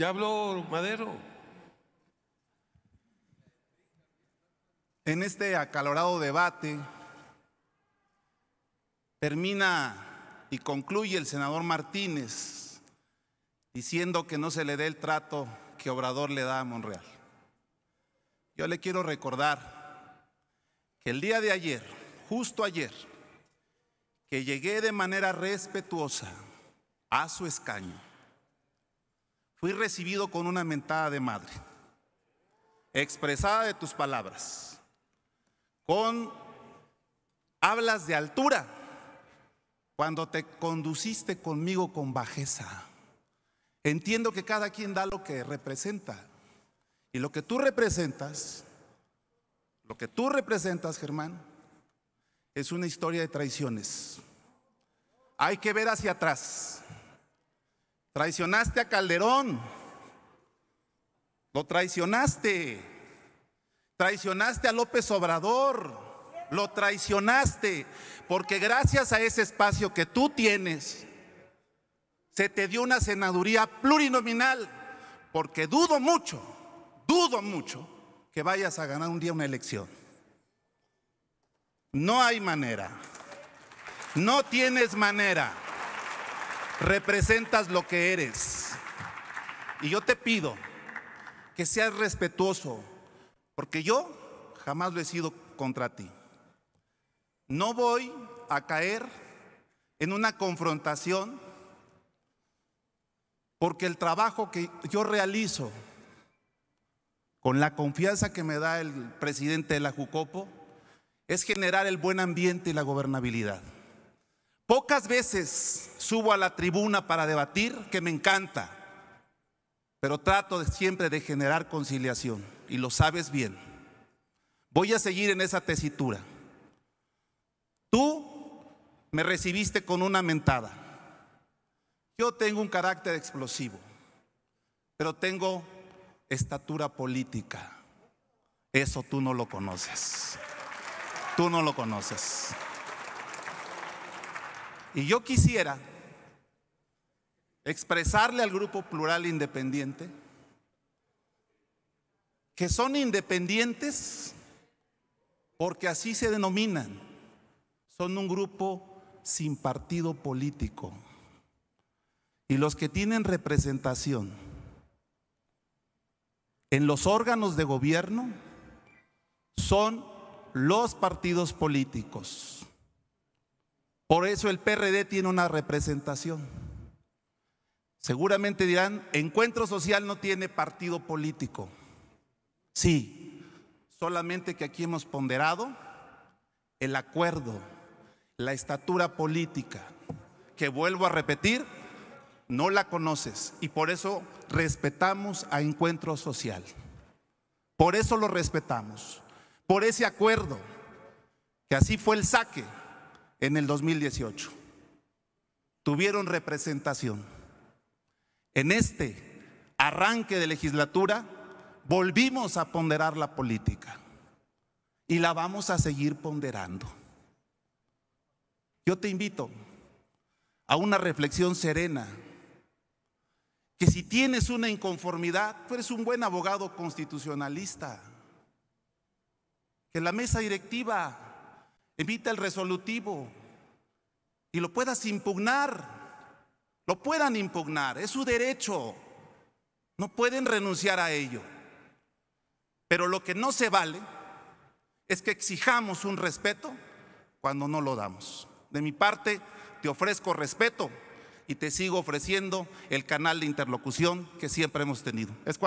¿Ya habló Madero? En este acalorado debate termina y concluye el senador Martínez diciendo que no se le dé el trato que Obrador le da a Monreal. Yo le quiero recordar que el día de ayer, justo ayer, que llegué de manera respetuosa a su escaño, fui recibido con una mentada de madre, expresada de tus palabras, con hablas de altura, cuando te conduciste conmigo con bajeza. Entiendo que cada quien da lo que representa. Y lo que tú representas, lo que tú representas, Germán, es una historia de traiciones. Hay que ver hacia atrás. Traicionaste a Calderón. Lo traicionaste. Traicionaste a López Obrador. Lo traicionaste. Porque gracias a ese espacio que tú tienes, se te dio una senaduría plurinominal. Porque dudo mucho, dudo mucho que vayas a ganar un día una elección. No hay manera. No tienes manera representas lo que eres. Y yo te pido que seas respetuoso, porque yo jamás lo he sido contra ti. No voy a caer en una confrontación, porque el trabajo que yo realizo, con la confianza que me da el presidente de la Jucopo, es generar el buen ambiente y la gobernabilidad. Pocas veces subo a la tribuna para debatir, que me encanta, pero trato siempre de generar conciliación y lo sabes bien. Voy a seguir en esa tesitura. Tú me recibiste con una mentada. Yo tengo un carácter explosivo, pero tengo estatura política. Eso tú no lo conoces. Tú no lo conoces. Y yo quisiera expresarle al grupo plural independiente que son independientes porque así se denominan. Son un grupo sin partido político. Y los que tienen representación en los órganos de gobierno son los partidos políticos. Por eso el PRD tiene una representación. Seguramente dirán, encuentro social no tiene partido político. Sí, solamente que aquí hemos ponderado el acuerdo, la estatura política, que vuelvo a repetir, no la conoces y por eso respetamos a encuentro social. Por eso lo respetamos, por ese acuerdo, que así fue el saque en el 2018 tuvieron representación. En este arranque de legislatura volvimos a ponderar la política y la vamos a seguir ponderando. Yo te invito a una reflexión serena, que si tienes una inconformidad, tú eres un buen abogado constitucionalista, que la mesa directiva Evita el resolutivo y lo puedas impugnar. Lo puedan impugnar, es su derecho. No pueden renunciar a ello. Pero lo que no se vale es que exijamos un respeto cuando no lo damos. De mi parte, te ofrezco respeto y te sigo ofreciendo el canal de interlocución que siempre hemos tenido. Es